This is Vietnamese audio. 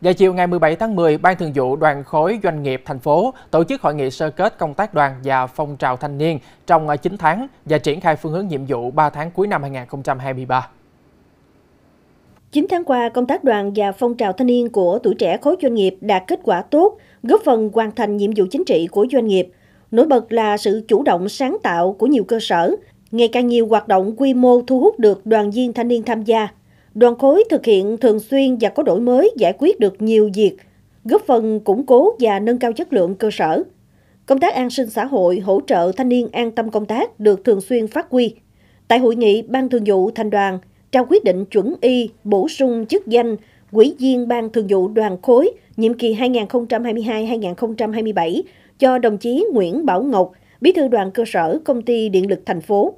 Và chiều ngày 17 tháng 10, Ban Thường vụ Đoàn khối Doanh nghiệp thành phố tổ chức hội nghị sơ kết công tác đoàn và phong trào thanh niên trong 9 à, tháng và triển khai phương hướng nhiệm vụ 3 tháng cuối năm 2023. 9 tháng qua, công tác đoàn và phong trào thanh niên của tuổi trẻ khối doanh nghiệp đạt kết quả tốt, góp phần hoàn thành nhiệm vụ chính trị của doanh nghiệp. Nổi bật là sự chủ động sáng tạo của nhiều cơ sở, ngày càng nhiều hoạt động quy mô thu hút được đoàn viên thanh niên tham gia. Đoàn khối thực hiện thường xuyên và có đổi mới giải quyết được nhiều việc, góp phần củng cố và nâng cao chất lượng cơ sở. Công tác an sinh xã hội hỗ trợ thanh niên an tâm công tác được thường xuyên phát huy. Tại hội nghị, Ban Thường vụ Thành đoàn trao quyết định chuẩn y bổ sung chức danh Quỹ viên Ban Thường vụ Đoàn khối nhiệm kỳ 2022-2027 cho đồng chí Nguyễn Bảo Ngọc, Bí thư đoàn cơ sở Công ty Điện lực thành phố.